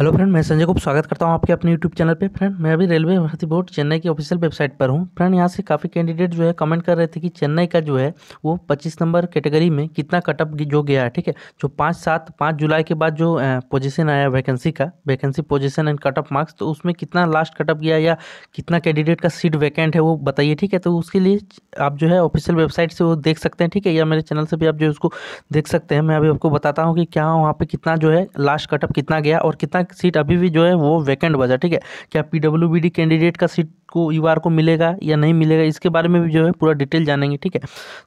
hello friend मैं संजय को स्वागत करता हूं आपके अपने यूट्यूब चैनल पे फ्रेंड मैं अभी रेलवे भर्ती बोर्ड चेन्नई की ऑफिशियल वेबसाइट पर हूं फ्रेंड यहां से काफ़ी कैंडिडेट जो है कमेंट कर रहे थे कि चेन्नई का जो है वो 25 नंबर कैटेगरी में कितना कटअप जो गया है ठीक है जो पाँच सात पाँच जुलाई के बाद जो पोजिशन आया वैकेंसी का vacancy position and cutoff marks तो उसमें कितना लास्ट कटअप गया या कितना कैंडिडेट का सीट वैकेंट है वो बताइए ठीक है तो उसके लिए आप जो है ऑफिशियल वेबसाइट से वो देख सकते हैं ठीक है या मेरे चैनल से भी आप जो उसको देख सकते हैं मैं अभी आपको बताता हूँ कि क्या वहाँ पर कितना जो है लास्ट कटअप कितना गया और कितना सीट अभी भी जो है वो वैकेंट बचा ठीक है क्या पी कैंडिडेट का सीट को यू को मिलेगा या नहीं मिलेगा इसके बारे में भी जो है पूरा डिटेल जानेंगे ठीक है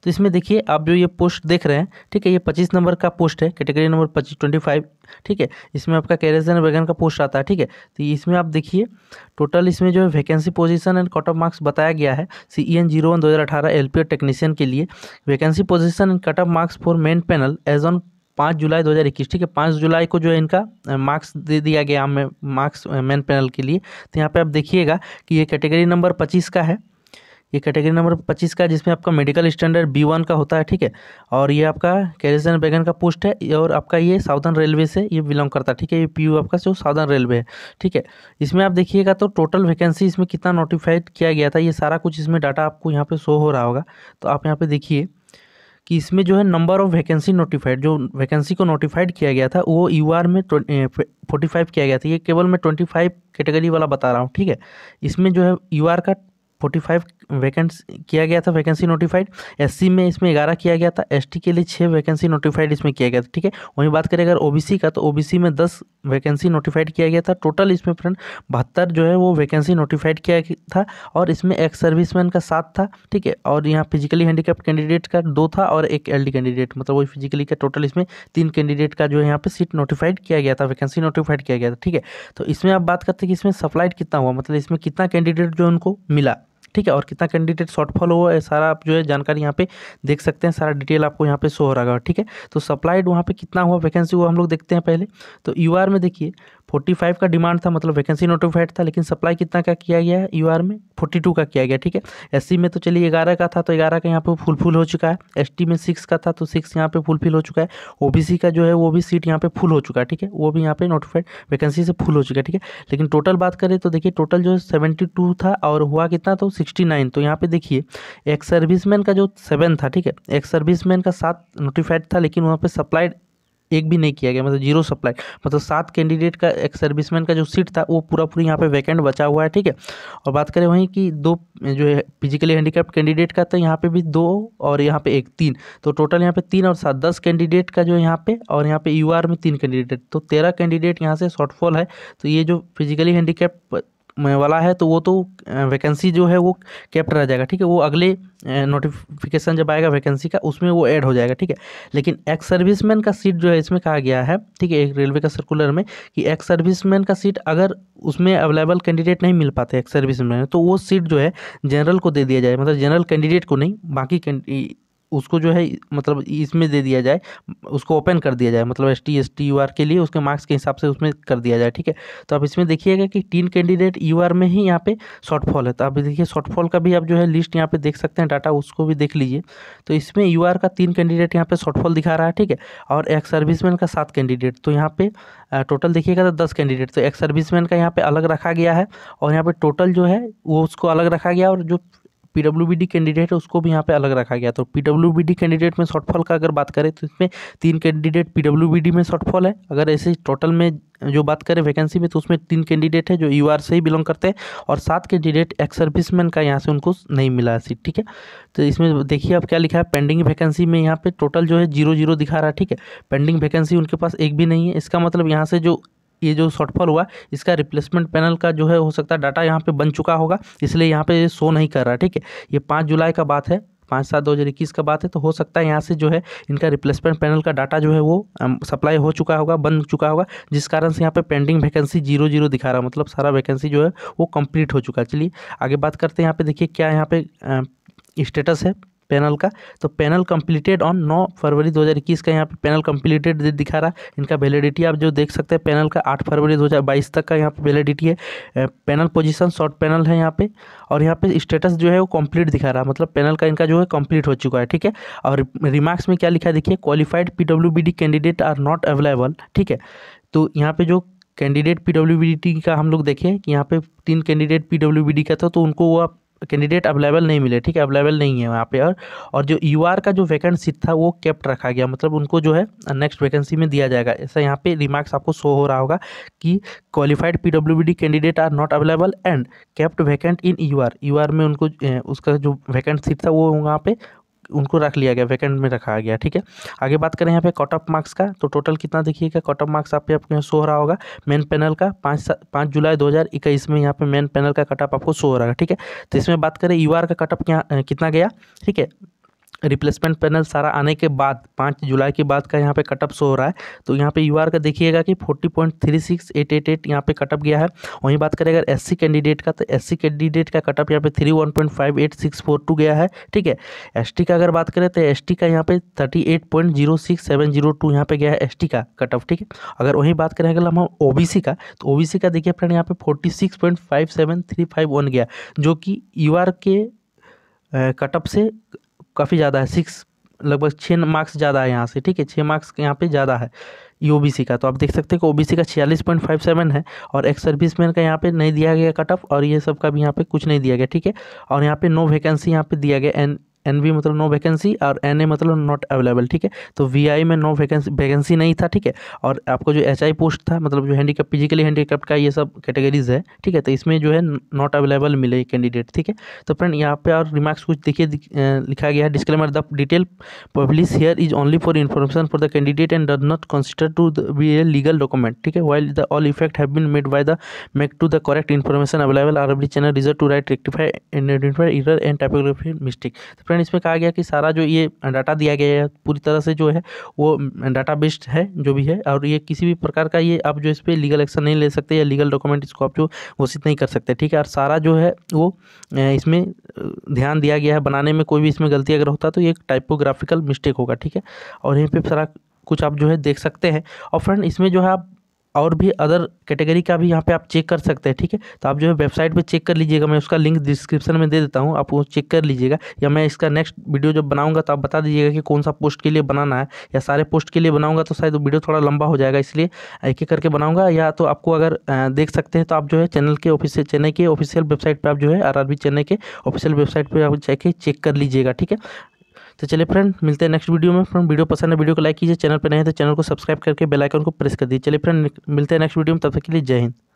तो इसमें देखिए आप जो ये पोस्ट देख रहे हैं ठीक है ये पच्चीस नंबर का पोस्ट है कैटेगरी नंबर पच्चीस ट्वेंटी फाइव ठीक है इसमें आपका कैरेज एंड वैगन का पोस्ट आता है ठीक है तो इसमें आप देखिए टोटल इसमें जो है vacancy position and cut off marks बताया गया है C E N zero one दो हज़ार अठारह एल पी टेक्नीशियन के लिए vacancy position and cut off marks for main panel as on पाँच जुलाई 2021 ठीक है पाँच जुलाई को जो है इनका मार्क्स दे दिया गया हमें मार्क्स मेन पैनल के लिए तो यहाँ पे आप देखिएगा कि ये कैटेगरी नंबर पच्चीस का है ये कैटेगरी नंबर पच्चीस का जिसमें आपका मेडिकल स्टैंडर्ड बी वन का होता है ठीक है और ये आपका कैरिजन बैगन का पोस्ट है और आपका ये साउदर्न रेलवे से ये बिलोंग करता है ठीक है ये पी आपका जो साउदर्न रेलवे है ठीक है इसमें आप देखिएगा तो टोटल वैकेंसी इसमें कितना नोटिफाइड किया गया था ये सारा कुछ इसमें डाटा आपको यहाँ पर शो हो रहा होगा तो आप यहाँ पर देखिए कि इसमें जो है नंबर ऑफ वैकेंसी नोटिफाइड जो वैकेंसी को नोटिफाइड किया गया था वो यू में फोर्टी फाइव किया गया था ये केवल मैं ट्वेंटी फाइव कैटेगरी वाला बता रहा हूँ ठीक है इसमें जो है यू का फोर्टी फाइव वैकेंस किया गया था वैकेंसी नोटिफाइड एससी में इसमें ग्यारह किया गया था एसटी के लिए छः वैकेंसी नोटिफाइड इसमें किया गया था ठीक है वहीं बात करें अगर ओबीसी का तो ओबीसी में दस वैकेंसी नोटिफाइड किया गया था टोटल इसमें फ्रेंड बहत्तर जो है वो वैकेंसी नोटिफाइड किया था और इसमें एक सर्विसमैन का सात था ठीक है और यहाँ फिजिकली हैंडीकैप कैंडिडेट का दो था और एक एल कैंडिडेट मतलब वही फिजिकली का टोटल इसमें तीन कैंडिडेट का जो है यहाँ पर सीट नोटिफाइड किया गया था वैकेंसी नोटिफाइड किया गया था ठीक है तो इसमें आप बात करते हैं कि इसमें सप्लाइड कितना हुआ मतलब इसमें कितना कैंडिडेट जो उनको मिला ठीक है और कितना कैंडिडेट शॉर्टफॉल हुआ है सारा आप जो है जानकारी यहाँ पे देख सकते हैं सारा डिटेल आपको यहाँ पे शो हो रहा है ठीक है तो सप्लाइड वहाँ पे कितना हुआ वैकेंसी हुआ हम लोग देखते हैं पहले तो यू में देखिए फोर्टी फाइव का डिमांड था मतलब वैकेंसी नोटिफाइड था लेकिन सप्लाई कितना का किया गया है यू में फोर्टी टू का किया गया ठीक है एस में तो चलिए ग्यारह का था तो ग्यारह का यहाँ पे फुलफिल हो चुका है एस में सिक्स का था तो सिक्स यहाँ पे फुलफिल हो चुका है ओ का जो है वो भी सीट यहाँ पे फुल हो चुका है ठीक है वो भी यहाँ पे नोटिफाइड वैकेंसी से फुल हो चुका है ठीक है लेकिन टोटल बात करें तो देखिए टोटल जो है सेवेंटी टू था और हुआ कितना तो सिक्सटी नाइन तो यहाँ पे देखिए एक सर्विसमैन का जो सेवन था ठीक है एक सर्विसमैन का सात नोटिफाइड था लेकिन वहाँ पर सप्लाइड एक भी नहीं किया गया मतलब जीरो सप्लाई मतलब सात कैंडिडेट का एक सर्विसमैन का जो सीट था वो पूरा पूरी यहाँ पे वैकेंट बचा हुआ है ठीक है और बात करें वहीं की दो जो है फिजिकली हैंडीकैप्ट कैंडिडेट का तो यहाँ पे भी दो और यहाँ पे एक तीन तो टोटल यहाँ पे तीन और सात दस कैंडिडेट का जो यहाँ पे और यहाँ पे यू में तीन कैंडिडेट तो तेरह कैंडिडेट यहाँ से शॉर्टफॉल है तो ये जो फिजिकली हैंडीकैप वाला है तो वो तो वैकेंसी जो है वो कैप्ट रह जाएगा ठीक है वो अगले नोटिफिकेशन जब आएगा वैकेंसी का उसमें वो ऐड हो जाएगा ठीक है लेकिन एक्स सर्विसमैन का सीट जो है इसमें कहा गया है ठीक है एक रेलवे का सर्कुलर में कि एक्स सर्विसमैन का सीट अगर उसमें अवेलेबल कैंडिडेट नहीं मिल पाते एक्स सर्विसमैन तो वो सीट जो है जनरल को दे दिया जाए मतलब जनरल कैंडिडेट को नहीं बाकी उसको जो है मतलब इसमें दे दिया जाए उसको ओपन कर दिया जाए मतलब S T S T U R के लिए उसके मार्क्स के हिसाब से उसमें कर दिया जाए ठीक है तो आप इसमें देखिएगा कि तीन कैंडिडेट यू आर में ही यहाँ पे शॉर्टफॉल है तो आप देखिए शॉर्टफॉल का भी आप जो है लिस्ट यहाँ पे देख सकते हैं डाटा उसको भी देख लीजिए तो इसमें यू आर का तीन कैंडिडेट यहाँ पे शॉर्टफॉल दिखा रहा है ठीक है और एक्स सर्विसमैन का सात कैंडिडेट तो यहाँ पे टोटल देखिएगा तो दस कैंडिडेट तो एक्स सर्विसमैन का यहाँ पे अलग रखा गया है और यहाँ पे टोटल जो है वो उसको अलग रखा गया और जो पी कैंडिडेट है उसको भी यहाँ पे अलग रखा गया तो पी कैंडिडेट में शॉर्टफॉल का अगर बात करें तो इसमें तीन कैंडिडेट पी में शॉर्टफॉल है अगर ऐसे टोटल में जो बात करें वैकेंसी में तो उसमें तीन कैंडिडेट है जो यू से ही बिलोंग करते हैं और सात कैंडिडेट एक्स सर्विसमैन का यहाँ से उनको नहीं मिला है सीट ठीक है तो इसमें देखिए अब क्या लिखा है पेंडिंग वैकेंसी में यहाँ पे टोटल जो है जीरो जीरो दिखा रहा है ठीक है पेंडिंग वैकेंसी उनके पास एक भी नहीं है इसका मतलब यहाँ से जो ये जो शॉर्टफॉल हुआ इसका रिप्लेसमेंट पैनल का जो है हो सकता है डाटा यहाँ पे बन चुका होगा इसलिए यहाँ पे शो नहीं कर रहा ठीक है ये पाँच जुलाई का बात है पाँच सात दो हज़ार इक्कीस का बात है तो हो सकता है यहाँ से जो है इनका रिप्लेसमेंट पैनल का डाटा जो है वो सप्लाई हो चुका होगा बन चुका होगा जिस कारण से यहाँ पे पेंडिंग वैकेंसी जीरो जीरो दिखा रहा मतलब सारा वैकेंसी जो है वो कंप्लीट हो चुका है चलिए आगे बात करते हैं यहाँ पे देखिए क्या यहाँ पे स्टेटस है पैनल का तो पैनल कंप्लीटेड ऑन 9 फरवरी 2021 का यहाँ पे पैनल कंप्लीटेड दिखा रहा है इनका वैलिडिटी आप जो देख सकते हैं पैनल का 8 फरवरी 2022 तक का यहाँ पे वैलिडिटी है पैनल पोजीशन शॉर्ट पैनल है यहाँ पे और यहाँ पे स्टेटस जो है वो कंप्लीट दिखा रहा है मतलब पैनल का इनका जो है कम्प्लीट हो चुका है ठीक है और रिमार्क्स में क्या लिखा देखिए qualified P candidate are not available ठीक है तो यहाँ पर जो कैंडिडेट पी का हम लोग देखें कि यहाँ पे तीन कैंडिडेट पी का था तो उनको वो आप कैंडिडेट अवेलेबल नहीं मिले ठीक है अवेलेबल नहीं है वहाँ पे और और जो यू का जो वैकेंसी था वो कैप्ट रखा गया मतलब उनको जो है नेक्स्ट वैकेंसी में दिया जाएगा ऐसा यहाँ पे रिमार्क्स आपको शो हो रहा होगा कि qualified P candidate are not available and kept vacant in U R में उनको उसका जो वैकेंट सीट था वो वहाँ पर उनको रख लिया गया वैकेंट में रखा गया ठीक है आगे बात करें यहाँ पे कट ऑफ मार्क्स का तो टोटल कितना देखिएगा कट ऑफ मार्क्स आप पे आपको शो हो रहा होगा मेन पैनल का पाँच पाँच जुलाई दो हज़ार इक्कीस में यहाँ पे मेन पैनल का कट ऑफ आपको शो हो रहा है ठीक है तो इसमें बात करें यू का कट ऑफ कितना गया ठीक है रिप्लेसमेंट पैनल सारा आने के बाद पाँच जुलाई के बाद का यहाँ पे कटअप शो हो रहा है तो यहाँ पे यू का देखिएगा कि forty point three six eight eight eight यहाँ पे कटअप गया है वहीं बात करें अगर एससी कैंडिडेट का तो एससी कैंडिडेट का कटअप यहाँ पे three one point five eight six four two गया है ठीक है एसटी का अगर बात करें तो टी का यहाँ पे thirty eight point zero six seven zero two यहाँ पे गया है टी का कटअप ठीक है अगर वहीं बात करें अगर हम सी का तो सी का देखिए फ्रेंड यहाँ पे forty six point five seven three five one गया जो कि यू के कटअप से काफ़ी ज़्यादा है सिक्स लगभग छः मार्क्स ज़्यादा है यहाँ से ठीक है छः मार्क्स यहाँ पे ज़्यादा है यू का तो आप देख सकते हैं कि ओबीसी का छियालीस पॉइंट फाइव सेवन है और एक्स मैन का यहाँ पे नहीं दिया गया कट ऑफ और ये सब का भी यहाँ पे कुछ नहीं दिया गया ठीक है और यहाँ पे नो वैकेंसी यहाँ पे दिया गया एन एन बी मतलब नो वैकेंसी और एन ए मतलब नॉट अवेलेबल ठीक है तो वी आई में नो वैकेंसी वैकेंसी नहीं था ठीक है और आपको जो एच आई पोस्ट था मतलब जो हैंडीकैप फिजिकली हैंडीकैप का ये सब कैटेगरीज है ठीक है तो इसमें जो है नॉट अवेलेबल मिले कैंडिडेट ठीक है तो फ्रेंड यहाँ पे और रिमार्क्स कुछ देखिए लिखा गया है disclaimer the detail publish here is only for information for the candidate and does not consider to be a legal document ठीक है while the all effect have been made by the make to the correct information available are every channel reserve to right rectify identify error and typography mistake friend इसमें कहा गया कि सारा जो ये data दिया गया है पूरी तरह से जो है वो डाटा बेस्ड है जो भी है और ये किसी भी प्रकार का ये आप जो इस पर लीगल एक्शन नहीं ले सकते या लीगल डॉक्यूमेंट इसको आप जो घोषित नहीं कर सकते ठीक है और सारा जो है वो इसमें ध्यान दिया गया है बनाने में कोई भी इसमें गलती अगर होता तो ये टाइपोग्राफिकल मिस्टेक होगा ठीक है और यहीं पर सारा कुछ आप जो है देख सकते हैं और फ्रेंड इसमें जो है आप और भी अदर कैटेगरी का भी यहाँ पे आप चेक कर सकते हैं ठीक है तो आप जो है वेबसाइट पे चेक कर लीजिएगा मैं उसका लिंक डिस्क्रिप्शन में दे देता हूँ आप वो चेक कर लीजिएगा या मैं इसका नेक्स्ट वीडियो जब बनाऊँगा तो आप बता दीजिएगा कि कौन सा पोस्ट के लिए बनाना है या सारे पोस्ट के लिए बनाऊँगा तो शायद वीडियो थोड़ा लंबा हो जाएगा इसलिए एक एक करके बनाऊँगा या तो आपको अगर देख सकते हैं तो आप जो है चैनल के ऑफिसियल चेन्नई के ऑफिशियल वेबसाइट पर आप जो है आर चेन्नई के ऑफिशियल वेबसाइट पर आप जाके चेक कर लीजिएगा ठीक है तो चलिए फ्रेंड मिलते हैं नेक्स्ट वीडियो में फ्रेंड वीडियो पसंद है वीडियो को लाइक कीजिए चैनल पर नहीं तो चैनल को सब्सक्राइब करके बेलाइकन को प्रेस कर दीजिए चलिए फ्रेंड मिलते हैं नेक्स्ट वीडियो में तब तक के लिए जय हिंद